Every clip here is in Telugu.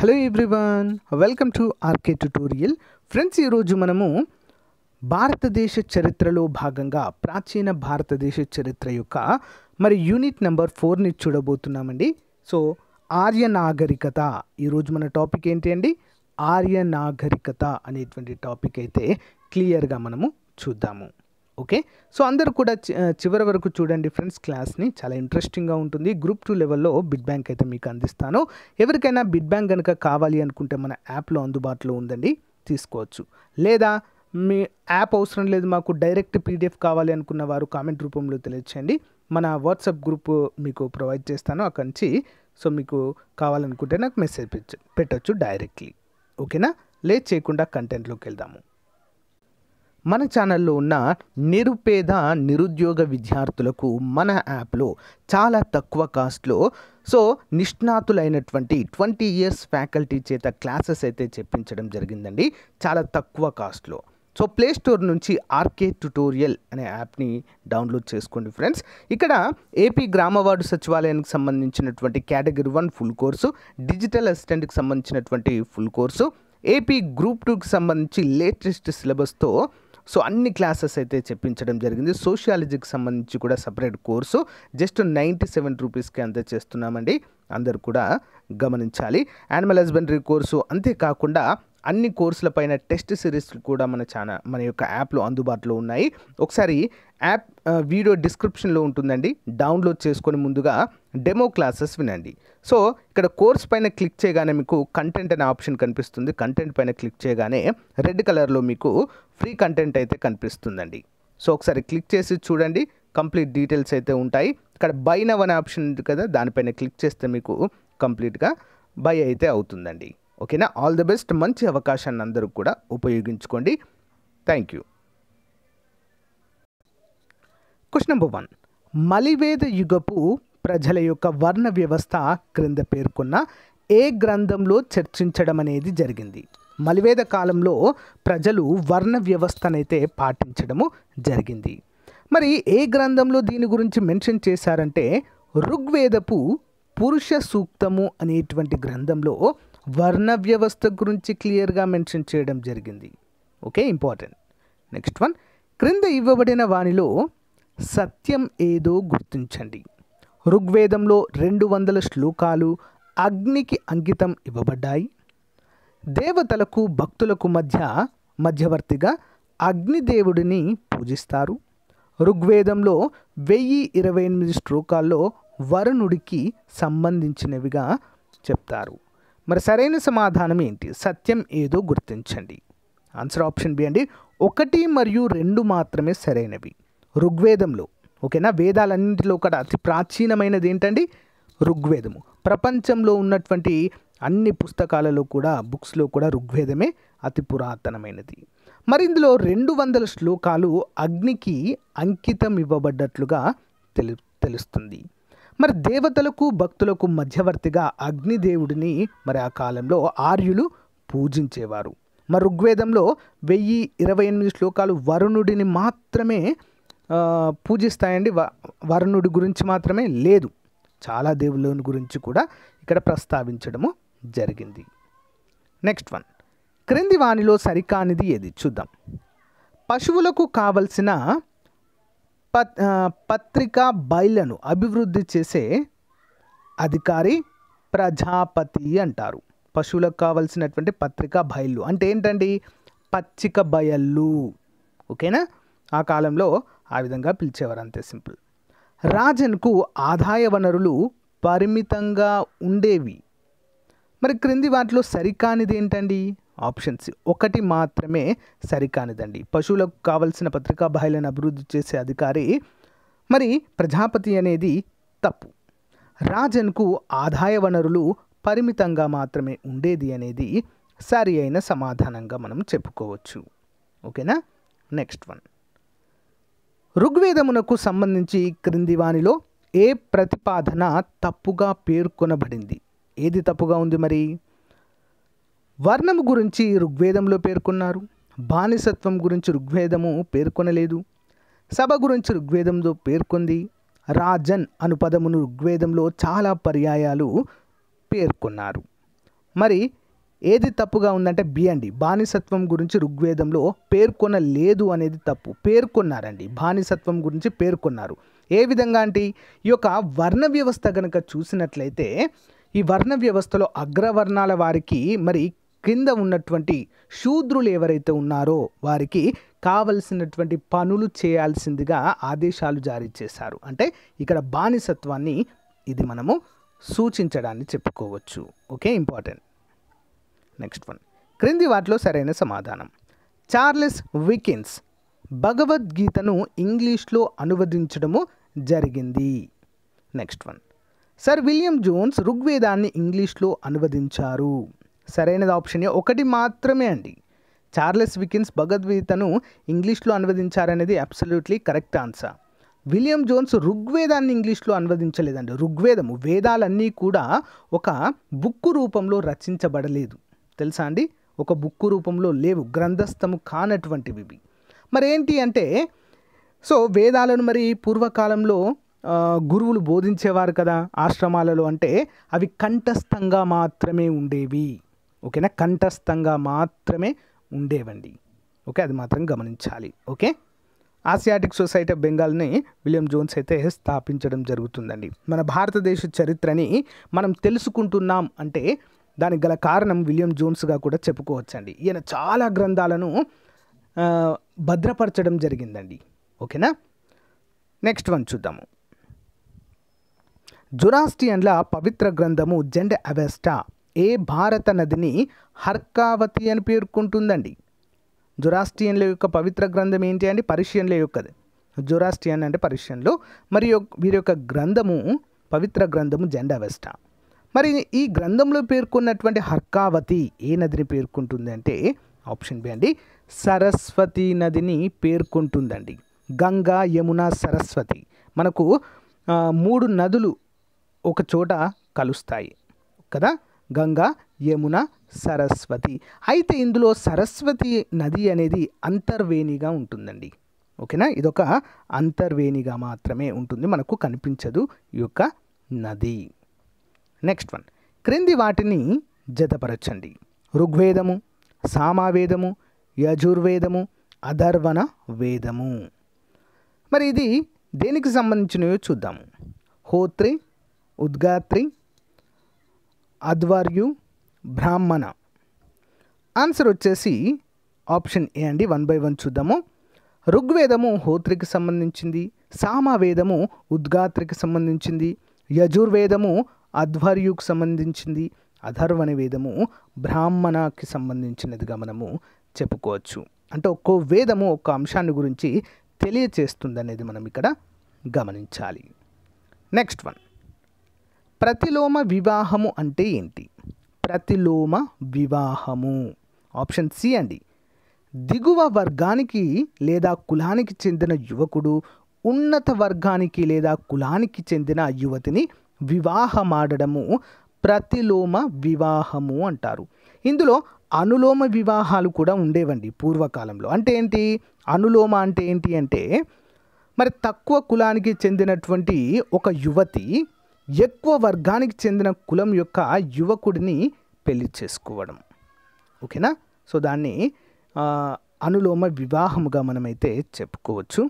hello everyone welcome to RK tutorial friends ఈరోజు మనము భారతదేశ చరిత్రలో భాగంగా ప్రాచీన భారతదేశ చరిత్ర యొక్క మరి యూనిట్ నెంబర్ ఫోర్ని చూడబోతున్నామండి సో ఆర్య నాగరికత ఈరోజు మన టాపిక్ ఏంటి అండి ఆర్య నాగరికత అనేటువంటి టాపిక్ అయితే క్లియర్గా మనము చూద్దాము ఓకే సో అందరు కూడా చివరి వరకు చూడండి ఫ్రెండ్స్ క్లాస్ని చాలా ఇంట్రెస్టింగ్గా ఉంటుంది గ్రూప్ టూ లెవెల్లో బిడ్ బ్యాంక్ అయితే మీకు అందిస్తాను ఎవరికైనా బిడ్ బ్యాంక్ కనుక కావాలి అనుకుంటే మన యాప్లో అందుబాటులో ఉందండి తీసుకోవచ్చు లేదా మీ యాప్ అవసరం లేదు మాకు డైరెక్ట్ పీడిఎఫ్ కావాలి అనుకున్న వారు కామెంట్ రూపంలో తెలియచేయండి మన వాట్సాప్ గ్రూప్ మీకు ప్రొవైడ్ చేస్తాను అక్కడి నుంచి సో మీకు కావాలనుకుంటే నాకు మెసేజ్ పెట్టచ్చు డైరెక్ట్లీ ఓకేనా లేట్ చేయకుండా కంటెంట్లోకి వెళ్దాము మన ఛానల్లో ఉన్న నిరుపేద నిరుద్యోగ విద్యార్థులకు మన యాప్లో చాలా తక్కువ కాస్ట్లో సో నిష్ణాతులైనటువంటి ట్వంటీ ఇయర్స్ ఫ్యాకల్టీ చేత క్లాసెస్ అయితే చెప్పించడం జరిగిందండి చాలా తక్కువ కాస్ట్లో సో ప్లే స్టోర్ నుంచి ఆర్కే ట్యుటోరియల్ అనే యాప్ని డౌన్లోడ్ చేసుకోండి ఫ్రెండ్స్ ఇక్కడ ఏపీ గ్రామ వార్డు సచివాలయానికి సంబంధించినటువంటి category one full course digital అసిస్టెంట్కి సంబంధించినటువంటి ఫుల్ కోర్సు ఏపీ గ్రూప్ టూకి సంబంధించి లేటెస్ట్ సిలబస్తో సో అన్ని క్లాసెస్ అయితే చెప్పించడం జరిగింది సోషియాలజీకి సంబంధించి కూడా separate course just ninety seven రూపీస్కి అంత చేస్తున్నామండి అందరు కూడా గమనించాలి యానిమల్ హస్బెండరీ కోర్సు అంతేకాకుండా అన్ని కోర్సుల పైన టెస్ట్ సిరీస్ కూడా మన ఛానల్ మన యొక్క యాప్లో అందుబాటులో ఉన్నాయి ఒకసారి యాప్ వీడియో డిస్క్రిప్షన్లో ఉంటుందండి డౌన్లోడ్ చేసుకొని ముందుగా డెమో క్లాసెస్ వినండి సో ఇక్కడ కోర్స్ పైన క్లిక్ చేయగానే మీకు కంటెంట్ అనే ఆప్షన్ కనిపిస్తుంది కంటెంట్ పైన క్లిక్ చేయగానే రెడ్ కలర్లో మీకు ఫ్రీ కంటెంట్ అయితే కనిపిస్తుందండి సో ఒకసారి క్లిక్ చేసి చూడండి కంప్లీట్ డీటెయిల్స్ అయితే ఉంటాయి ఇక్కడ బై నవ్ అనే ఆప్షన్ ఉంది కదా దానిపైన క్లిక్ చేస్తే మీకు కంప్లీట్గా బై అయితే అవుతుందండి ఓకేనా ఆల్ ది బెస్ట్ మంచి అవకాశాన్ని అందరూ కూడా ఉపయోగించుకోండి thank you question number one మలివేద యుగపు ప్రజల యొక్క వర్ణ వ్యవస్థ క్రింద పేర్కొన్న ఏ గ్రంథంలో చర్చించడం అనేది జరిగింది మలివేద కాలంలో ప్రజలు వర్ణ వ్యవస్థనైతే పాటించడము జరిగింది మరి ఏ గ్రంథంలో దీని గురించి మెన్షన్ చేశారంటే ఋగ్వేదపు పురుష సూక్తము అనేటువంటి గ్రంథంలో వర్ణ వ్యవస్థ గురించి క్లియర్గా మెన్షన్ చేయడం జరిగింది ఓకే ఇంపార్టెంట్ నెక్స్ట్ వన్ క్రింద ఇవ్వబడిన వానిలో సత్యం ఏదో గుర్తించండి ఋగ్వేదంలో రెండు వందల శ్లోకాలు అగ్నికి అంకితం ఇవ్వబడ్డాయి దేవతలకు భక్తులకు మధ్య మధ్యవర్తిగా అగ్నిదేవుడిని పూజిస్తారు ఋగ్వేదంలో వెయ్యి ఇరవై ఎనిమిది శ్లోకాల్లో వరుణుడికి సంబంధించినవిగా చెప్తారు మరి సరైన సమాధానం ఏంటి సత్యం ఏదో గుర్తించండి ఆన్సర్ ఆప్షన్ బి అండి ఒకటి మరియు రెండు మాత్రమే సరైనవి ఋగ్వేదంలో ఓకేనా వేదాలన్నింటిలో కూడా అతి ప్రాచీనమైనది ఏంటండి ఋగ్వేదము ప్రపంచంలో ఉన్నటువంటి అన్ని పుస్తకాలలో కూడా బుక్స్లో కూడా ఋగ్వేదమే అతి పురాతనమైనది మరి ఇందులో రెండు వందల శ్లోకాలు అగ్నికి అంకితం ఇవ్వబడ్డట్లుగా తెలు తెలుస్తుంది మరి దేవతలకు భక్తులకు మధ్యవర్తిగా అగ్నిదేవుడిని మరి ఆ కాలంలో ఆర్యులు పూజించేవారు మరి ఋగ్వేదంలో వెయ్యి ఇరవై ఎనిమిది శ్లోకాలు వరుణుడిని మాత్రమే పూజిస్తాయండి వ వరుణుడి గురించి మాత్రమే లేదు చాలా దేవుళ్ళని గురించి కూడా ఇక్కడ ప్రస్తావించడము జరిగింది నెక్స్ట్ వన్ క్రింది వాణిలో సరికానిది ఏది చూద్దాం పశువులకు కావలసిన పత్రికా బయలను అభివృద్ధి చేసే అధికారి ప్రజాపతి అంటారు పశువులకు కావలసినటువంటి పత్రికా బయళ్ళు అంటే ఏంటండి పచ్చిక బయళ్ళు ఓకేనా ఆ కాలంలో ఆ విధంగా పిలిచేవారు అంతే సింపుల్ రాజన్కు ఆదాయ వనరులు పరిమితంగా ఉండేవి మరి క్రింది వాటిలో సరికానిది ఏంటండి ఆప్షన్స్ ఒకటి మాత్రమే సరికానిదండి పశువులకు కావలసిన పత్రికా బాహ్యలను అభివృద్ధి చేసే అధికారి మరి ప్రజాపతి అనేది తప్పు రాజన్కు ఆదాయ వనరులు పరిమితంగా మాత్రమే ఉండేది అనేది సరి అయిన సమాధానంగా మనం చెప్పుకోవచ్చు ఓకేనా నెక్స్ట్ వన్ ఋగ్వేదమునకు సంబంధించి క్రింది వానిలో ఏ ప్రతిపాదన తప్పుగా పేర్కొనబడింది ఏది తప్పుగా ఉంది మరి వర్ణము గురించి ఋగ్వేదంలో పేర్కొన్నారు బానిసత్వం గురించి ఋగ్వేదము పేర్కొనలేదు సభ గురించి ఋగ్వేదంలో పేర్కొంది రాజన్ అను పదమును ఋగ్వేదంలో చాలా పర్యాయాలు పేర్కొన్నారు మరి ఏది తప్పుగా ఉందంటే బి అండి బానిసత్వం గురించి ఋగ్వేదంలో పేర్కొనలేదు అనేది తప్పు పేర్కొన్నారండి బానిసత్వం గురించి పేర్కొన్నారు ఏ విధంగా అంటే ఈ యొక్క వర్ణ వ్యవస్థ కనుక చూసినట్లయితే ఈ వర్ణ వ్యవస్థలో అగ్రవర్ణాల వారికి మరి కింద ఉన్నటువంటి శూద్రులు ఎవరైతే ఉన్నారో వారికి కావలసినటువంటి పనులు చేయాల్సిందిగా ఆదేశాలు జారీ చేశారు అంటే ఇక్కడ బానిసత్వాన్ని ఇది మనము సూచించడాన్ని చెప్పుకోవచ్చు ఓకే ఇంపార్టెంట్ నెక్స్ట్ వన్ క్రింది వాటిలో సరైన సమాధానం చార్లెస్ వికిన్స్ భగవద్గీతను ఇంగ్లీష్లో అనువదించడము జరిగింది next one sir William Jones ఋగ్వేదాన్ని ఇంగ్లీష్లో అనువదించారు సరైనది ఆప్షన్ ఒకటి మాత్రమే అండి చార్లెస్ వికిన్స్ భగవద్గీతను ఇంగ్లీష్లో అనువదించారనేది absolutely correct answer William Jones ఋగ్వేదాన్ని ఇంగ్లీష్లో అనువదించలేదండి ఋగ్వేదము వేదాలన్నీ కూడా ఒక బుక్కు రూపంలో రచించబడలేదు తెలుసా అండి ఒక బుక్కు రూపంలో లేవు గ్రంథస్థము కానటువంటివి ఇవి మరేంటి అంటే సో వేదాలను మరి పూర్వకాలంలో గురువులు బోధించేవారు కదా ఆశ్రమాలలో అంటే అవి కంఠస్థంగా మాత్రమే ఉండేవి ఓకేనా కంఠస్థంగా మాత్రమే ఉండేవండి ఓకే అది మాత్రం గమనించాలి ఓకే ఆసియాటిక్ సొసైటీ ఆఫ్ బెంగాల్ని విలియం జోన్స్ అయితే స్థాపించడం జరుగుతుందండి మన భారతదేశ చరిత్రని మనం తెలుసుకుంటున్నాం అంటే దానికి గల కారణం విలియం జోన్స్గా కూడా చెప్పుకోవచ్చండి ఈయన చాలా గ్రంథాలను భద్రపరచడం జరిగిందండి ఓకేనా నెక్స్ట్ వన్ చూద్దాము జురాస్టియన్ల పవిత్ర గ్రంథము జెండ్ అవెస్టా ఏ భారత నదిని హర్కావతి అని పేర్కొంటుందండి జురాస్టియన్ల యొక్క పవిత్ర గ్రంథం ఏంటి అండి పర్షియన్ల యొక్కది జురాస్టియన్ అంటే పరిషియన్లు మరియు వీరి యొక్క గ్రంథము పవిత్ర గ్రంథము జెండ్ అవెస్టా మరి ఈ గ్రంథంలో పేర్కొన్నటువంటి హర్కావతి ఏ నదిని పేర్కొంటుంది అంటే ఆప్షన్ బి అండి సరస్వతి నదిని పేర్కొంటుందండి గంగా యమున సరస్వతి మనకు మూడు నదులు ఒక చోట కలుస్తాయి కదా గంగా యమున సరస్వతి అయితే ఇందులో సరస్వతి నది అనేది అంతర్వేణిగా ఉంటుందండి ఓకేనా ఇదొక అంతర్వేణిగా మాత్రమే ఉంటుంది మనకు కనిపించదు ఈ యొక్క నది నెక్స్ట్ వన్ క్రింది వాటిని జతపరచండి ఋగ్వేదము సామావేదము యజుర్వేదము అధర్వణ వేదము మరి ఇది దేనికి సంబంధించినవో చూద్దాము హోత్రి ఉద్గాత్రి అద్వర్యు బ్రాహ్మణ ఆన్సర్ వచ్చేసి ఆప్షన్ ఏ అండి వన్ బై వన్ చూద్దాము ఋగ్వేదము హోత్రికి సంబంధించింది సామవేదము ఉద్గాత్రికి సంబంధించింది యజుర్వేదము అధ్వర్యుకు సంబంధించింది అధర్వ అనే వేదము బ్రాహ్మణకి సంబంధించినదిగా మనము చెప్పుకోవచ్చు అంటే ఒక్కో వేదము ఒక్క అంశాన్ని గురించి తెలియచేస్తుంది అనేది మనం ఇక్కడ గమనించాలి నెక్స్ట్ వన్ ప్రతిలోమ వివాహము అంటే ఏంటి ప్రతిలోమ వివాహము ఆప్షన్ సి అండి దిగువ వర్గానికి లేదా కులానికి చెందిన యువకుడు ఉన్నత వర్గానికి లేదా కులానికి చెందిన యువతిని వివాహమాడడము ప్రతిలోమ వివాహము అంటారు ఇందులో అనులోమ వివాహాలు కూడా ఉండేవండి పూర్వకాలంలో అంటే ఏంటి అనులోమ అంటే ఏంటి అంటే మరి తక్కువ కులానికి చెందినటువంటి ఒక యువతి ఎక్కువ వర్గానికి చెందిన కులం యొక్క యువకుడిని పెళ్లి చేసుకోవడం ఓకేనా సో దాన్ని అనులోమ వివాహముగా మనమైతే చెప్పుకోవచ్చు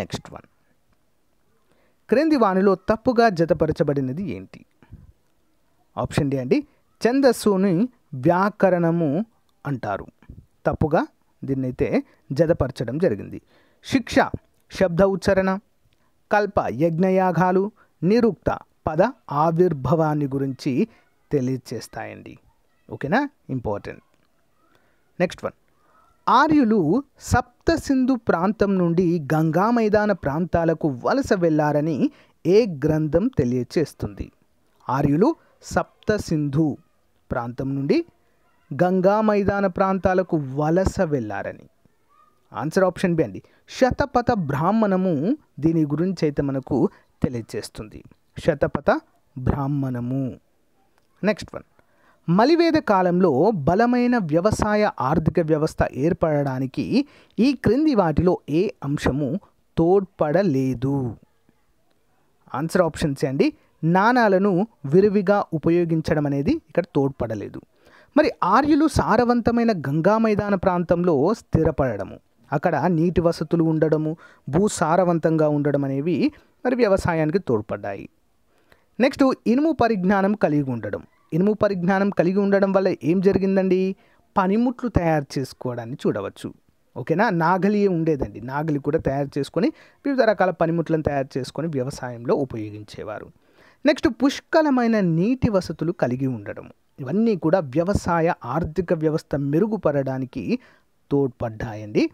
నెక్స్ట్ వన్ క్రింది వానిలో తప్పుగా జతపరచబడినది ఏంటి ఆప్షన్ డి అండి ఛందస్సుని వ్యాకరణము అంటారు తప్పుగా దీన్నైతే జతపరచడం జరిగింది శిక్ష శబ్ద ఉచ్చారణ కల్ప యజ్ఞయాగాలు నిరుక్త పద ఆవిర్భవాన్ని గురించి తెలియచేస్తాయండి ఓకేనా ఇంపార్టెంట్ నెక్స్ట్ వన్ ఆర్యులు సప్తసింధు ప్రాంతం నుండి గంగా మైదాన ప్రాంతాలకు వలస వెళ్లారని ఏ గ్రంథం తెలియచేస్తుంది ఆర్యులు సప్తసింధు ప్రాంతం నుండి గంగా మైదాన ప్రాంతాలకు వలస వెళ్ళారని ఆన్సర్ ఆప్షన్ బి అండి శతపథ బ్రాహ్మణము దీని గురించి అయితే మనకు తెలియజేస్తుంది శతపథ బ్రాహ్మణము నెక్స్ట్ వన్ మలివేద కాలంలో బలమైన వ్యవసాయ ఆర్థిక వ్యవస్థ ఏర్పడడానికి ఈ క్రింది వాటిలో ఏ అంశము తోడ్పడలేదు ఆన్సర్ ఆప్షన్స్ అండి నాణాలను విరివిగా ఉపయోగించడం అనేది ఇక్కడ తోడ్పడలేదు మరి ఆర్యులు సారవంతమైన గంగా మైదాన ప్రాంతంలో స్థిరపడము అక్కడ నీటి వసతులు ఉండడము భూ సారవంతంగా ఉండడం అనేవి మరి వ్యవసాయానికి తోడ్పడ్డాయి నెక్స్ట్ ఇనుము పరిజ్ఞానం కలిగి ఉండడం ఇనుము పరిజ్ఞానం కలిగి ఉండడం వల్ల ఏం జరిగిందండి పనిముట్లు తయారు చేసుకోవడాన్ని చూడవచ్చు ఓకేనా నాగలి ఉండేదండి నాగలి కూడా తయారు చేసుకొని వివిధ రకాల పనిముట్లను తయారు చేసుకొని వ్యవసాయంలో ఉపయోగించేవారు నెక్స్ట్ పుష్కలమైన నీటి వసతులు కలిగి ఉండడం ఇవన్నీ కూడా వ్యవసాయ ఆర్థిక వ్యవస్థ మెరుగుపడడానికి తోడ్పడ్డాయండి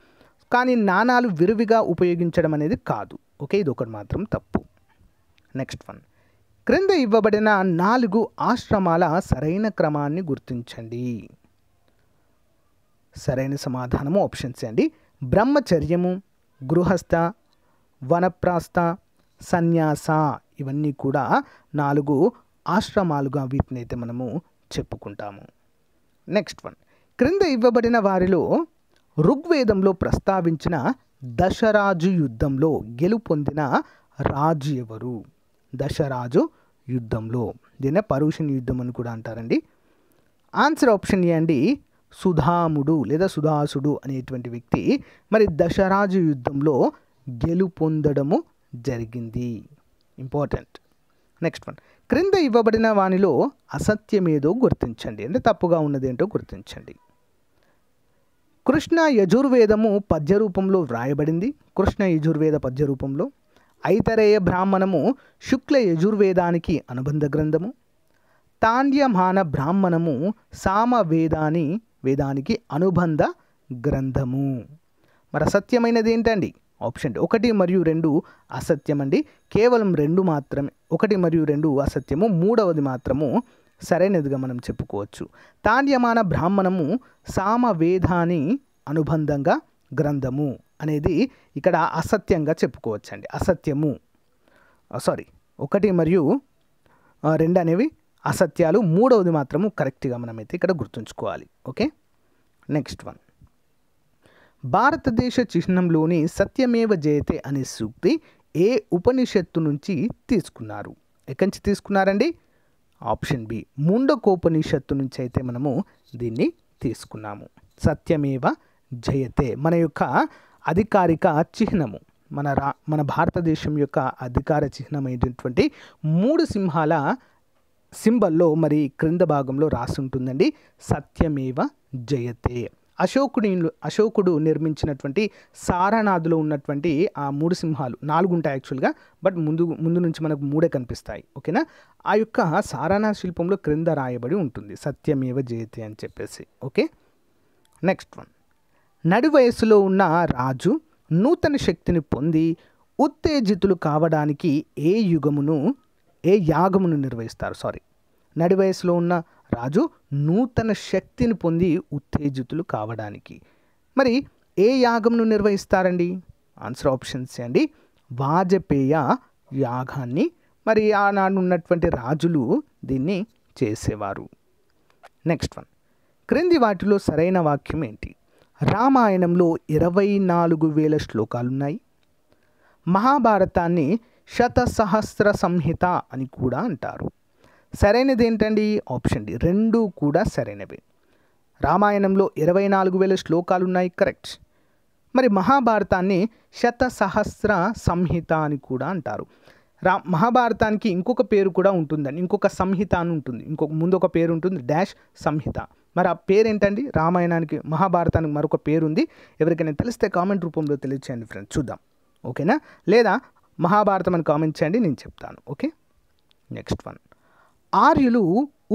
కానీ నాణాలు విరివిగా ఉపయోగించడం అనేది కాదు ఓకే ఇది ఒకటి మాత్రం తప్పు నెక్స్ట్ వన్ క్రింద ఇవ్వబడిన నాలుగు ఆశ్రమాల సరైన క్రమాన్ని గుర్తించండి సరైన సమాధానము ఆప్షన్స్ అండి బ్రహ్మచర్యము గృహస్థ వనప్రాస్థ సన్యాస ఇవన్నీ కూడా నాలుగు ఆశ్రమాలుగా వీటినైతే మనము చెప్పుకుంటాము నెక్స్ట్ వన్ క్రింద ఇవ్వబడిన వారిలో ఋగ్వేదంలో ప్రస్తావించిన దశరాజు యుద్ధంలో గెలుపొందిన రాజు ఎవరు దశరాజు యుద్ధంలో దీన్నే పరుషన్ యుద్ధం అని కూడా అంటారండి ఆన్సర్ ఆప్షన్ ఏ అండి సుధాముడు లేదా సుధాసుడు అనేటువంటి వ్యక్తి మరి దశరాజు యుద్ధంలో గెలుపొందడము జరిగింది ఇంపార్టెంట్ నెక్స్ట్ వన్ క్రింద ఇవ్వబడిన వానిలో అసత్యమేదో గుర్తించండి అంటే తప్పుగా ఉన్నదేంటో గుర్తించండి కృష్ణ యజుర్వేదము పద్య రూపంలో వ్రాయబడింది కృష్ణ యజుర్వేద పద్య రూపంలో ఐతరేయ బ్రాహ్మణము శుక్ల యజుర్వేదానికి అనుబంధ గ్రంథము తాండ్యమాన బ్రాహ్మణము సామవేదాని వేదానికి అనుబంధ గ్రంథము మరి అసత్యమైనది ఏంటండి ఆప్షన్ ఒకటి మరియు రెండు అసత్యం అండి కేవలం రెండు మాత్రమే ఒకటి మరియు రెండు అసత్యము మూడవది మాత్రము సరైనదిగా మనం చెప్పుకోవచ్చు తాండ్యమాన బ్రాహ్మణము సామవేదాని అనుబంధంగా గ్రంథము అనేది ఇక్కడ అసత్యంగా చెప్పుకోవచ్చండి అసత్యము సారీ ఒకటి మరియు రెండు అనేవి అసత్యాలు మూడవది మాత్రము కరెక్ట్గా మనమైతే ఇక్కడ గుర్తుంచుకోవాలి ఓకే నెక్స్ట్ వన్ భారతదేశ చిహ్నంలోని సత్యమేవ జయతే అనే సూక్తి ఏ ఉపనిషత్తు నుంచి తీసుకున్నారు ఎక్కడి నుంచి తీసుకున్నారండి ఆప్షన్ బి ముండకోపనిషత్తు నుంచి అయితే మనము దీన్ని తీసుకున్నాము సత్యమేవ జయతే మన యొక్క అధికారిక చిహ్నము మన రా మన భారతదేశం యొక్క అధికార చిహ్నమైనటువంటి మూడు సింహాల సింబల్లో మరి క్రింద భాగంలో రాసుంటుందండి సత్యమేవ జయతే అశోకుడి అశోకుడు నిర్మించినటువంటి సారనాథులో ఉన్నటువంటి ఆ మూడు సింహాలు నాలుగు ఉంటాయి యాక్చువల్గా బట్ ముందు ముందు నుంచి మనకు మూడే కనిపిస్తాయి ఓకేనా ఆ యొక్క సారనాథ శిల్పంలో క్రింద రాయబడి ఉంటుంది సత్యమేవ జయతే అని చెప్పేసి ఓకే నెక్స్ట్ వన్ నడివయసులో ఉన్న రాజు నూతన శక్తిని పొంది ఉత్తేజితులు కావడానికి ఏ యుగమును ఏ యాగమును నిర్వహిస్తారు సారీ నడివయసులో ఉన్న రాజు నూతన శక్తిని పొంది ఉత్తేజితులు కావడానికి మరి ఏ యాగంను నిర్వహిస్తారండి ఆన్సర్ ఆప్షన్స్ అండి వాజపేయ యాగాన్ని మరి ఆనాడు ఉన్నటువంటి రాజులు దీన్ని చేసేవారు నెక్స్ట్ వన్ క్రింది వాటిలో సరైన వాక్యం ఏంటి రామాయణంలో ఇరవై నాలుగు వేల శ్లోకాలున్నాయి మహాభారతాన్ని శత సహస్ర సంహిత అని కూడా అంటారు సరైనది ఏంటండి ఆప్షన్ డి రెండూ కూడా సరైనవి రామాయణంలో ఇరవై నాలుగు వేల శ్లోకాలు ఉన్నాయి కరెక్ట్ మరి మహాభారతాన్ని శత సహస్ర సంహిత అని కూడా అంటారు రా మహాభారతానికి ఇంకొక పేరు కూడా ఉంటుందని ఇంకొక సంహిత అని ఉంటుంది ఇంకొక ముందు ఒక పేరు ఉంటుంది డాష్ సంహిత మరి ఆ పేరు ఏంటండి రామాయణానికి మహాభారతానికి మరొక పేరు ఉంది ఎవరికైనా తెలిస్తే కామెంట్ రూపంలో తెలియచేయండి ఫ్రెండ్స్ చూద్దాం ఓకేనా లేదా మహాభారతం అని కామెంట్ చేయండి నేను చెప్తాను ఓకే నెక్స్ట్ వన్ ఆర్యులు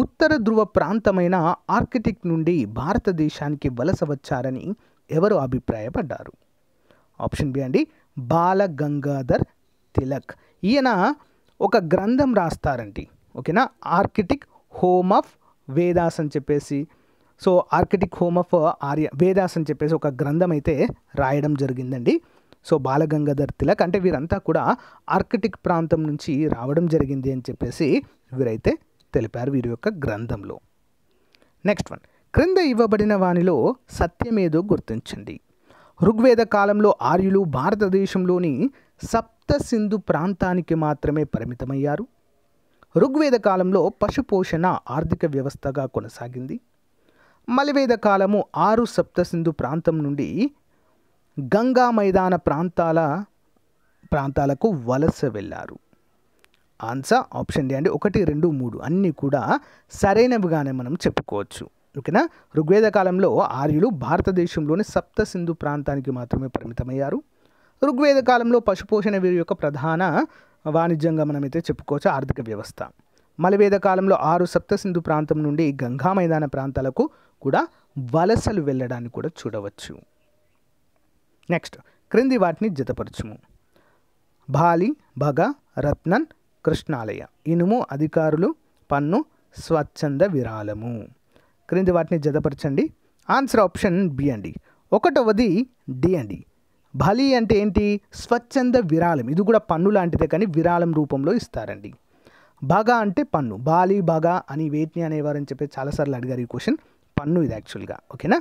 ఉత్తర ధ్రువ ప్రాంతమైన ఆర్కిటిక్ నుండి భారతదేశానికి వలస వచ్చారని ఎవరు అభిప్రాయపడ్డారు ఆప్షన్ బి అండి బాల గంగాధర్ తిలక్ ఈయన ఒక గ్రంథం రాస్తారండి ఓకేనా ఆర్కిటిక్ హోమ్ ఆఫ్ వేదాస్ అని చెప్పేసి so Arctic home of Arya Vedas అని చెప్పేసి ఒక గ్రంథం అయితే రాయడం జరిగిందండి సో బాలగంగాధర్ తిలక్ అంటే వీరంతా కూడా ఆర్కిటిక్ ప్రాంతం నుంచి రావడం జరిగింది అని చెప్పేసి వీరైతే తెలిపారు వీరి యొక్క గ్రంథంలో నెక్స్ట్ వన్ క్రింద ఇవ్వబడిన వానిలో సత్యమేదో గుర్తించండి ఋగ్వేద కాలంలో ఆర్యులు భారతదేశంలోని సప్త సింధు ప్రాంతానికి మాత్రమే పరిమితమయ్యారు ఋగ్వేద కాలంలో పశుపోషణ ఆర్థిక వ్యవస్థగా కొనసాగింది మలివేద కాలము ఆరు సప్తసింధు ప్రాంతం నుండి గంగా మైదాన ప్రాంతాల ప్రాంతాలకు వలస వెళ్ళారు ఆన్సర్ ఆప్షన్ డి అంటే ఒకటి రెండు మూడు అన్నీ కూడా సరైనవిగానే మనం చెప్పుకోవచ్చు ఓకేనా ఋగ్వేద కాలంలో ఆర్యులు భారతదేశంలోని సప్తసింధు ప్రాంతానికి మాత్రమే పరిమితమయ్యారు ఋగ్వేద కాలంలో పశుపోషణ వీరి యొక్క ప్రధాన వాణిజ్యంగా మనమైతే చెప్పుకోవచ్చు ఆర్థిక వ్యవస్థ మలివేద కాలంలో ఆరు సప్తసింధు ప్రాంతం నుండి గంగా మైదాన ప్రాంతాలకు కూడా వలసలు వెళ్ళడాన్ని కూడా చూడవచ్చు నెక్స్ట్ క్రింది వాటిని జతపరచుము బాలి భగ రత్నన్ కృష్ణాలయ ఇనుము అధికారులు పన్ను స్వచ్ఛంద విరాళము క్రింది వాటిని జతపరచండి ఆన్సర్ ఆప్షన్ బి అండి ఒకటవది డి అండి బలి అంటే ఏంటి స్వచ్ఛంద విరాళం ఇది కూడా పన్ను లాంటిదే కానీ విరాళం రూపంలో ఇస్తారండి బాగా అంటే పన్ను బాలి బాగా అని వేటిని అనేవారని చెప్పి చాలాసార్లు అడిగారు ఈ క్వశ్చన్ పన్ను ఇది యాక్చువల్గా ఓకేనా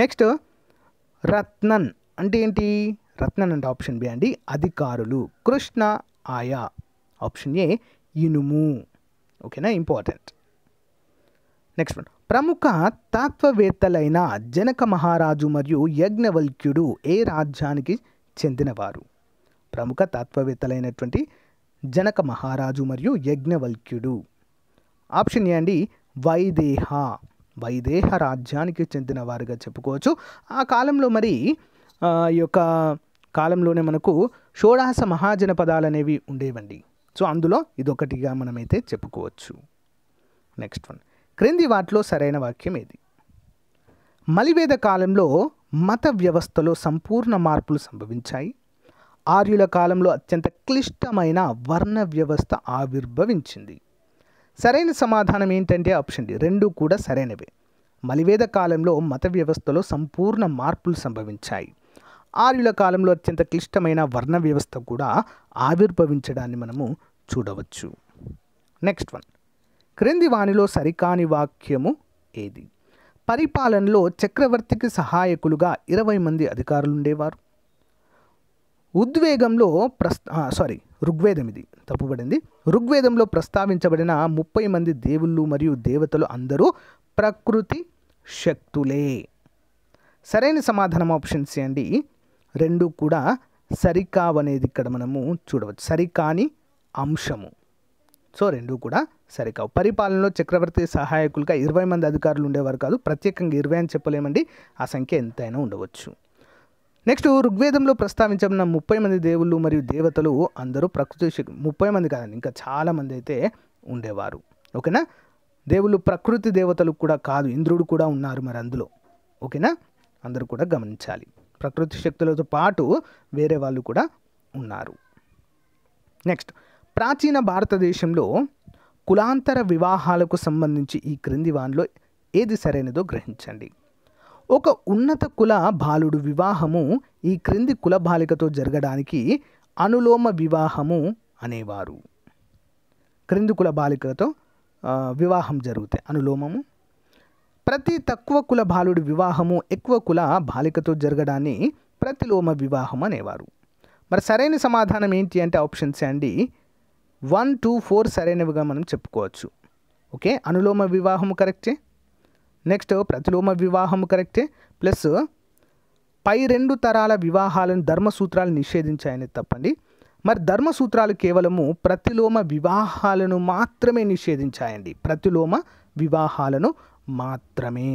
నెక్స్ట్ రత్నన్ అంటే ఏంటి రత్నన్ అంటే ఆప్షన్ బి అండి అధికారులు కృష్ణ ఆయా ఆప్షన్ ఏ ఇనుము ఓకేనా ఇంపార్టెంట్ నెక్స్ట్ వన్ ప్రముఖ తత్వవేత్తలైన జనక మహారాజు మరియు యజ్ఞవల్క్యుడు ఏ రాజ్యానికి చెందినవారు ప్రముఖ తత్వవేత్తలైనటువంటి జనక మహారాజు మరియు యజ్ఞవల్క్యుడు ఆప్షన్ ఏ అండి వైదేహ వైదేహ రాజ్యానికి చెందిన వారిగా చెప్పుకోవచ్చు ఆ కాలంలో మరి ఈ యొక్క కాలంలోనే మనకు షోడాస మహాజనపదాలు అనేవి ఉండేవండి సో అందులో ఇదొకటిగా మనమైతే చెప్పుకోవచ్చు నెక్స్ట్ వన్ క్రింది వాటిలో సరైన వాక్యం ఏది మలివేద కాలంలో మత వ్యవస్థలో సంపూర్ణ మార్పులు సంభవించాయి ఆర్యుల కాలంలో అత్యంత క్లిష్టమైన వర్ణ వ్యవస్థ ఆవిర్భవించింది సరైన సమాధానం ఏంటంటే ఆప్షన్ డి రెండు కూడా సరైనవే మలివేద కాలంలో మత వ్యవస్థలో సంపూర్ణ మార్పులు సంభవించాయి ఆర్యుల కాలంలో అత్యంత క్లిష్టమైన వర్ణ వ్యవస్థ కూడా ఆవిర్భవించడాన్ని మనము చూడవచ్చు నెక్స్ట్ వన్ క్రింది వాణిలో సరికాని వాక్యము ఏది పరిపాలనలో చక్రవర్తికి సహాయకులుగా ఇరవై మంది అధికారులు ఉండేవారు ఉద్వేగంలో ప్రస్ సారీ ఋగ్వేదం ఇది తప్పుబడింది ఋగ్వేదంలో ప్రస్తావించబడిన ముప్పై మంది దేవుళ్ళు మరియు దేవతలు అందరూ ప్రకృతి శక్తులే సరైన సమాధానం ఆప్షన్ అండి రెండు కూడా సరికావనేది ఇక్కడ మనము చూడవచ్చు సరికాని అంశము సో రెండు కూడా సరికావు పరిపాలనలో చక్రవర్తి సహాయకులుగా ఇరవై మంది అధికారులు ఉండేవారు కాదు ప్రత్యేకంగా ఇరవై అని చెప్పలేమండి ఆ సంఖ్య ఎంతైనా ఉండవచ్చు నెక్స్ట్ ఋగ్వేదంలో ప్రస్తావించబడిన ముప్పై మంది దేవుళ్ళు మరియు దేవతలు అందరూ ప్రకృతి ముప్పై మంది కాదండి ఇంకా చాలామంది అయితే ఉండేవారు ఓకేనా దేవుళ్ళు ప్రకృతి దేవతలు కూడా కాదు ఇంద్రుడు కూడా ఉన్నారు మరి అందులో ఓకేనా అందరూ కూడా గమనించాలి ప్రకృతి శక్తులతో పాటు వేరే వాళ్ళు కూడా ఉన్నారు నెక్స్ట్ ప్రాచీన భారతదేశంలో కులాంతర వివాహాలకు సంబంధించి ఈ క్రింది వానిలో ఏది సరైనదో గ్రహించండి ఒక ఉన్నత కుల బాలుడు వివాహము ఈ క్రింది కుల బాలికతో జరగడానికి అనులోమ వివాహము అనేవారు క్రింది కుల బాలికలతో వివాహం జరుగుతాయి అనులోమము ప్రతి తక్కువ కుల బాలుడి వివాహము ఎక్కువ కుల బాలికతో జరగడాన్ని ప్రతిలోమ వివాహం అనేవారు మరి సరైన సమాధానం ఏంటి అంటే ఆప్షన్స్ అండి వన్ టూ ఫోర్ సరైనవిగా మనం చెప్పుకోవచ్చు ఓకే అనులోమ వివాహము కరెక్టే నెక్స్ట్ ప్రతిలోమ వివాహం కరెక్టే ప్లస్ పై రెండు తరాల వివాహాలను ధర్మసూత్రాలు నిషేధించాయని తప్పండి మరి ధర్మసూత్రాలు కేవలము ప్రతిలోమ వివాహాలను మాత్రమే నిషేధించాయండి ప్రతిలోమ వివాహాలను మాత్రమే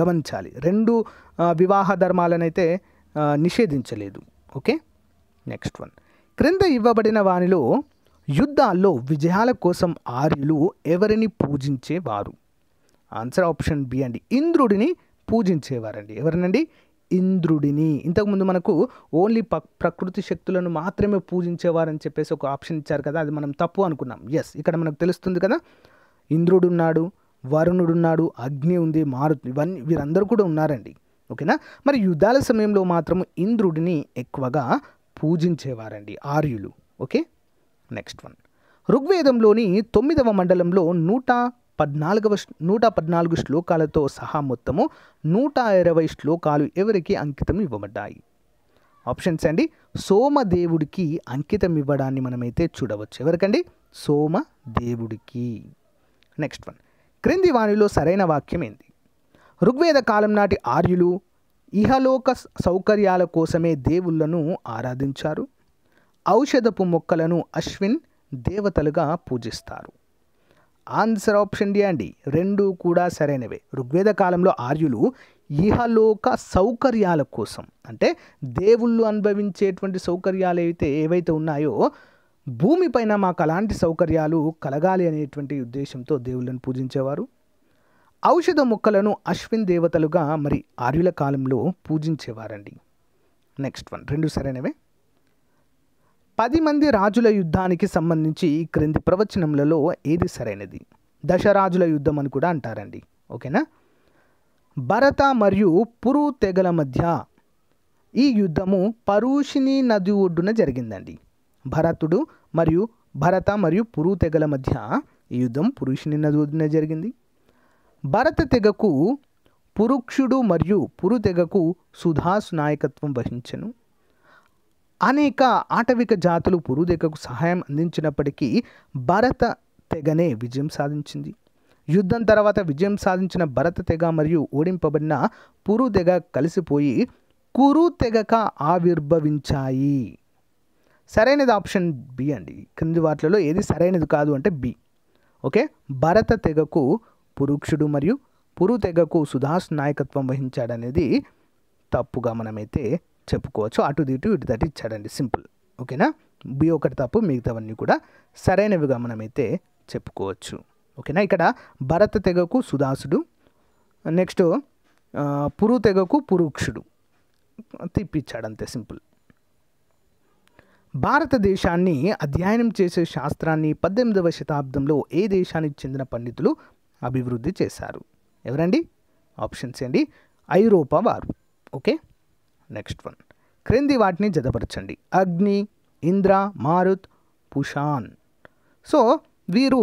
గమనించాలి రెండు వివాహ ధర్మాలనైతే నిషేధించలేదు ఓకే నెక్స్ట్ వన్ క్రింద ఇవ్వబడిన వానిలో యుద్ధాల్లో విజయాల కోసం ఆర్యులు ఎవరిని పూజించేవారు ఆన్సర్ ఆప్షన్ బి అండి ఇంద్రుడిని పూజించేవారండి ఎవరినండి ఇంద్రుడిని ఇంతకుముందు మనకు ఓన్లీ ప ప్రకృతి శక్తులను మాత్రమే పూజించేవారని చెప్పేసి ఒక ఆప్షన్ ఇచ్చారు కదా అది మనం తప్పు అనుకున్నాం ఎస్ ఇక్కడ మనకు తెలుస్తుంది కదా ఇంద్రుడు ఉన్నాడు వరుణుడున్నాడు అగ్ని ఉంది మారుతి ఇవన్నీ వీరందరూ కూడా ఉన్నారండి ఓకేనా మరి యుద్ధాల సమయంలో మాత్రం ఇంద్రుడిని ఎక్కువగా పూజించేవారండి ఆర్యులు ఓకే నెక్స్ట్ వన్ ఋగ్వేదంలోని తొమ్మిదవ మండలంలో నూట పద్నాలుగవ నూట పద్నాలుగు శ్లోకాలతో సహా మొత్తము నూట ఇరవై శ్లోకాలు ఎవరికి అంకితం ఇవ్వబడ్డాయి ఆప్షన్స్ అండి సోమదేవుడికి అంకితం ఇవ్వడాన్ని మనమైతే చూడవచ్చు ఎవరికండి సోమదేవుడికి నెక్స్ట్ వన్ క్రింది వాణిలో సరైన వాక్యం ఏంది ఋగ్వేద కాలం నాటి ఆర్యులు ఇహలోక సౌకర్యాల కోసమే దేవుళ్లను ఆరాధించారు ఔషధపు మొక్కలను అశ్విన్ దేవతలుగా పూజిస్తారు ఆన్సర్ ఆప్షన్ డి అండి రెండు కూడా సరైనవే ఋగ్వేద కాలంలో ఆర్యులు ఇహలోక సౌకర్యాల కోసం అంటే దేవుళ్ళు అనుభవించేటువంటి సౌకర్యాలు అయితే ఏవైతే ఉన్నాయో భూమిపైన మాకు అలాంటి సౌకర్యాలు కలగాలి అనేటువంటి ఉద్దేశంతో దేవుళ్ళను పూజించేవారు ఔషధ మొక్కలను అశ్విన్ దేవతలుగా మరి ఆర్యుల కాలంలో పూజించేవారండి నెక్స్ట్ వన్ రెండు సరైనవే పది మంది రాజుల యుద్ధానికి సంబంధించి ఈ క్రింది ప్రవచనములలో ఏది సరైనది దశరాజుల యుద్ధం అని కూడా అంటారండి ఓకేనా భరత మరియు పురు తెగల మధ్య ఈ యుద్ధము పరుషిని నది ఒడ్డున జరిగిందండి భరతుడు మరియు భరత మరియు పురు తెగల మధ్య ఈ యుద్ధం పురుషిణి నది ఒడ్డున జరిగింది భరత తెగకు పురుక్షుడు మరియు పురు తెగకు సుధాసు నాయకత్వం వహించను అనేక ఆటవిక జాతులు పురుదేకకు సహాయం అందించినప్పటికీ భరత తెగనే విజయం సాధించింది యుద్ధం తర్వాత విజయం సాధించిన భరత తెగ మరియు ఓడింపబడిన పురు తెగ కలిసిపోయి కురు తెగక ఆవిర్భవించాయి సరైనది ఆప్షన్ బి అండి క్రింది వాటిలో ఏది సరైనది కాదు అంటే బి ఓకే భరత తెగకు పురుక్షుడు మరియు పురు తెగకు సుధాస్ నాయకత్వం వహించాడనేది తప్పుగా మనమైతే చెప్పుకోవచ్చు అటు ఇటు ఇటు దట్ ఇచ్చాడండి సింపుల్ ఓకేనా బి ఒకటి తప్పు మిగతావన్నీ కూడా సరైనవిగా మనమైతే చెప్పుకోవచ్చు ఓకేనా ఇక్కడ భరత తెగకు సుదాసుడు నెక్స్ట్ పురు తెగకు పురుక్షుడు తిప్పిచ్చాడు అంతే సింపుల్ భారతదేశాన్ని అధ్యయనం చేసే శాస్త్రాన్ని పద్దెనిమిదవ శతాబ్దంలో ఏ దేశానికి చెందిన పండితులు అభివృద్ధి చేశారు ఎవరండి ఆప్షన్స్ ఏంటి ఐరోపా వారు ఓకే నెక్స్ట్ వన్ క్రింది వాటిని జతపరచండి అగ్ని ఇంద్ర మారుత్ పుషాన్ సో వీరు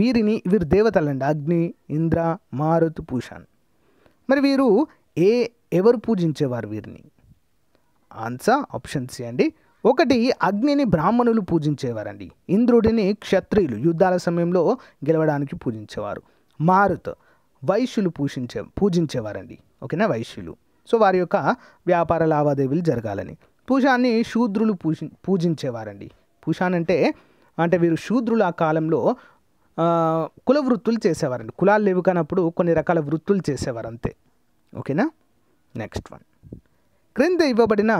వీరిని వీరు దేవతలండి అగ్ని ఇంద్ర మారుత్ పుషాన్ మరి వీరు ఏ ఎవరు పూజించేవారు వీరిని ఆన్సర్ ఆప్షన్ సి అండి ఒకటి అగ్నిని బ్రాహ్మణులు పూజించేవారండి ఇంద్రుడిని క్షత్రియులు యుద్ధాల సమయంలో గెలవడానికి పూజించేవారు మారుత్ వైశ్యులు పూజించే పూజించేవారండి ఓకేనా వైశ్యులు సో వారి యొక్క వ్యాపార లావాదేవీలు జరగాలని పూషాన్ని శూద్రులు పూజి పూజించేవారండి పూషాన్ అంటే అంటే వీరు శూద్రులు ఆ కాలంలో కుల వృత్తులు చేసేవారండి కులాలు లేవు కానప్పుడు కొన్ని రకాల వృత్తులు చేసేవారు అంతే ఓకేనా నెక్స్ట్ వన్ క్రింద ఇవ్వబడిన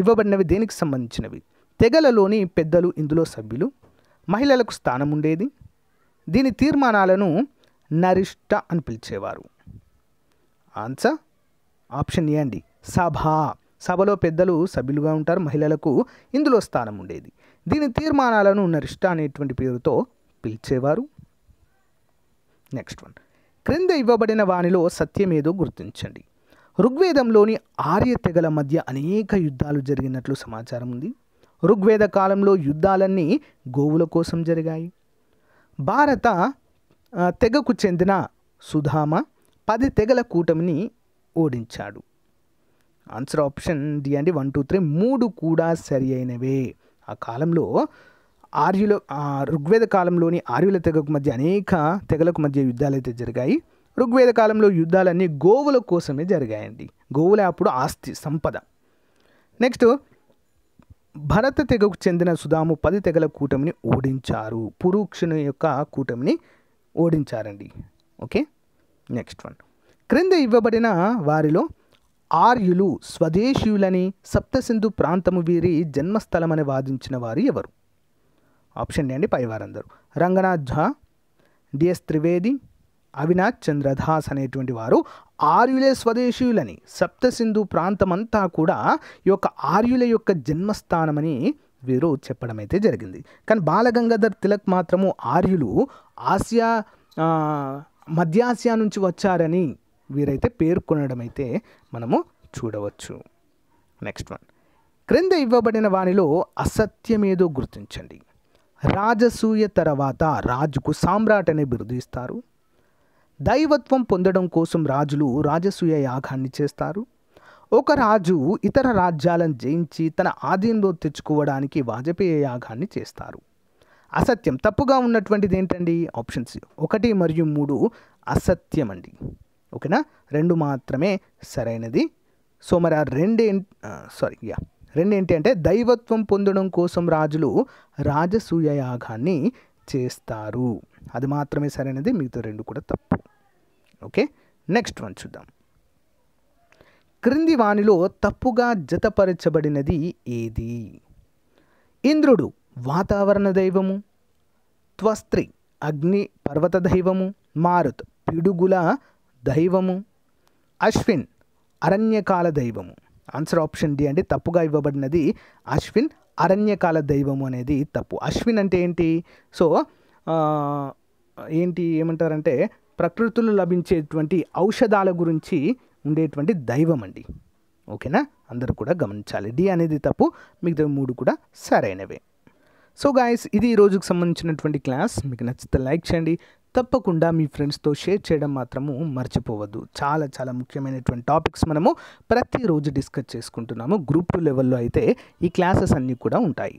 ఇవ్వబడినవి దేనికి సంబంధించినవి తెగలలోని పెద్దలు ఇందులో సభ్యులు మహిళలకు స్థానం ఉండేది దీని తీర్మానాలను నరిష్ట అని పిలిచేవారు ఆన్సర్ ఆప్షన్ ఏ అండి సభ సభలో పెద్దలు సభ్యులుగా ఉంటారు మహిళలకు ఇందులో స్థానం ఉండేది దీని తీర్మానాలను నరిష్ట అనేటువంటి పేరుతో పిలిచేవారు నెక్స్ట్ వన్ క్రింద ఇవ్వబడిన వానిలో సత్యమేదో గుర్తించండి ఋగ్వేదంలోని ఆర్య తెగల మధ్య అనేక యుద్ధాలు జరిగినట్లు సమాచారం ఉంది ఋగ్వేద కాలంలో యుద్ధాలన్నీ గోవుల కోసం జరిగాయి భారత తెగకు చెందిన సుధామ పది తెగల కూటమిని ఓడించాడు ఆన్సర్ ఆప్షన్ డి అండి వన్ టూ త్రీ మూడు కూడా సరి అయినవే ఆ కాలంలో ఆర్యుల ఋగ్వేద కాలంలోని ఆర్యుల తెగకు మధ్య అనేక తెగలకు మధ్య యుద్ధాలు అయితే జరిగాయి ఋగ్వేద కాలంలో యుద్ధాలన్నీ గోవుల కోసమే జరిగాయండి గోవులే అప్పుడు ఆస్తి సంపద నెక్స్ట్ భరత తెగకు చెందిన సుధాము పది తెగల కూటమిని ఓడించారు పురుక్షుని యొక్క కూటమిని ఓడించారండి ఓకే నెక్స్ట్ వన్ క్రింద ఇవ్వబడిన వారిలో ఆర్యులు స్వదేశీయులని సప్తసింధు ప్రాంతము వీరి జన్మస్థలమని వాదించిన వారు ఎవరు ఆప్షన్ అండి పైవారందరూ రంగనాథ్ ఝా డిఎస్ త్రివేది అవినాథ్ చంద్రదాస్ అనేటువంటి వారు ఆర్యులే స్వదేశీయులని సప్తసింధు ప్రాంతమంతా కూడా ఈ యొక్క ఆర్యుల యొక్క జన్మస్థానమని వీరు చెప్పడం అయితే జరిగింది కానీ బాలగంగాధర్ తిలక్ మాత్రము ఆర్యులు ఆసియా మధ్యాసియా నుంచి వచ్చారని వీరైతే పేర్కొనడం అయితే మనము చూడవచ్చు నెక్స్ట్ వన్ క్రింద ఇవ్వబడిన వానిలో అసత్యమేదో గుర్తించండి రాజసూయ తర్వాత రాజుకు సామ్రాట్ అనే బిరుదు ఇస్తారు దైవత్వం పొందడం కోసం రాజులు రాజసూయ యాగాన్ని చేస్తారు ఒక రాజు ఇతర రాజ్యాలను జయించి తన ఆధీనంలో తెచ్చుకోవడానికి వాజపేయ యాగాన్ని చేస్తారు అసత్యం తప్పుగా ఉన్నటువంటిది ఏంటండి ఆప్షన్స్ ఒకటి మరియు మూడు అసత్యం అండి ఓకేనా రెండు మాత్రమే సరైనది సో మరి ఆ రెండే సారీ యా రెండేంటి అంటే దైవత్వం పొందడం కోసం రాజులు రాజసూయ యాగాన్ని చేస్తారు అది మాత్రమే సరైనది మిగతా రెండు కూడా తప్పు ఓకే నెక్స్ట్ వన్ చూద్దాం క్రింది వాణిలో తప్పుగా జతపరచబడినది ఏది ఇంద్రుడు వాతావరణ దైవము త్వస్త్రి అగ్ని పర్వత దైవము మారుత్ పిడుగుల దైవము అశ్విన్ అరణ్యకాల దైవము ఆన్సర్ ఆప్షన్ డి అంటే తప్పుగా ఇవ్వబడినది అశ్విన్ అరణ్యకాల దైవము అనేది తప్పు అశ్విన్ అంటే ఏంటి సో ఏంటి ఏమంటారంటే ప్రకృతిలో లభించేటువంటి ఔషధాల గురించి ఉండేటువంటి దైవం అండి ఓకేనా అందరూ కూడా గమనించాలి డి అనేది తప్పు మిగతా మూడు కూడా సరైనవే సో గాయస్ ఇది ఈ రోజుకు సంబంధించినటువంటి క్లాస్ మీకు నచ్చితే లైక్ చేయండి తప్పకుండా మీ ఫ్రెండ్స్తో షేర్ చేయడం మాత్రము మర్చిపోవద్దు చాలా చాలా ముఖ్యమైనటువంటి టాపిక్స్ మనము ప్రతిరోజు డిస్కస్ చేసుకుంటున్నాము గ్రూప్ టూ లెవెల్లో అయితే ఈ క్లాసెస్ అన్నీ కూడా ఉంటాయి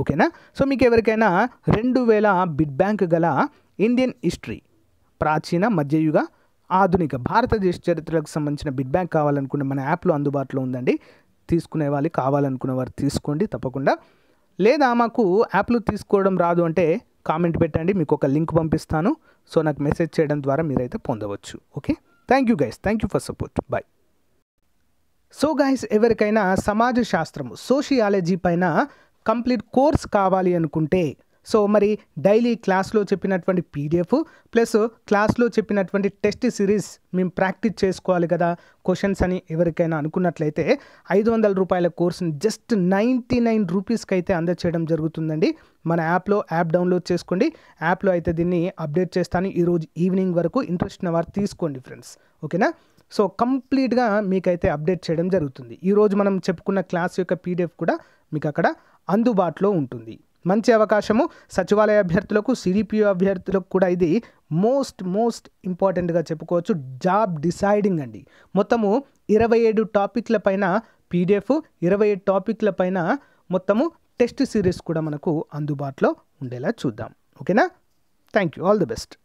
ఓకేనా సో మీకు ఎవరికైనా రెండు వేల బిడ్ బ్యాంక్ గల ఇండియన్ హిస్టరీ ప్రాచీన మధ్యయుగ ఆధునిక భారతదేశ చరిత్రకు సంబంధించిన బిడ్ బ్యాంక్ కావాలనుకుంటే మన యాప్లో అందుబాటులో ఉందండి తీసుకునే వాళ్ళు కావాలనుకునే వారు తీసుకోండి తప్పకుండా లేదా మాకు యాప్లు తీసుకోవడం రాదు అంటే కామెంట్ పెట్టండి మీకు ఒక లింక్ పంపిస్తాను సో నాకు మెసేజ్ చేయడం ద్వారా మీరైతే పొందవచ్చు okay thank you guys thank you for support bye so guys ఎవరికైనా సమాజ శాస్త్రము సోషియాలజీ పైన కంప్లీట్ కోర్స్ కావాలి అనుకుంటే సో మరి డైలీ క్లాస్లో చెప్పినటువంటి పీడిఎఫ్ ప్లస్ క్లాస్లో చెప్పినటువంటి టెస్ట్ సిరీస్ మేము ప్రాక్టీస్ చేసుకోవాలి కదా క్వశ్చన్స్ అని ఎవరికైనా అనుకున్నట్లయితే ఐదు వందల రూపాయల కోర్సుని జస్ట్ నైంటీ నైన్ రూపీస్కి అయితే అందచేయడం జరుగుతుందండి మన యాప్లో యాప్ డౌన్లోడ్ చేసుకోండి యాప్లో అయితే దీన్ని అప్డేట్ చేస్తాను ఈరోజు ఈవినింగ్ వరకు ఇంట్రెస్ట్ ఉన్న వారు తీసుకోండి ఫ్రెండ్స్ ఓకేనా సో కంప్లీట్గా మీకైతే అప్డేట్ చేయడం జరుగుతుంది ఈరోజు మనం చెప్పుకున్న క్లాస్ యొక్క పీడిఎఫ్ కూడా మీకు అక్కడ అందుబాటులో ఉంటుంది మంచి అవకాశము సచివాలయ అభ్యర్థులకు సిడిపిఓ అభ్యర్థులకు కూడా ఇది మోస్ట్ మోస్ట్ ఇంపార్టెంట్గా చెప్పుకోవచ్చు జాబ్ డిసైడింగ్ అండి మొత్తము ఇరవై ఏడు టాపిక్ల పైన పీడిఎఫ్ ఇరవై ఏడు టాపిక్ల పైన మొత్తము టెస్ట్ సిరీస్ కూడా మనకు అందుబాటులో ఉండేలా చూద్దాం ఓకేనా thank you all the best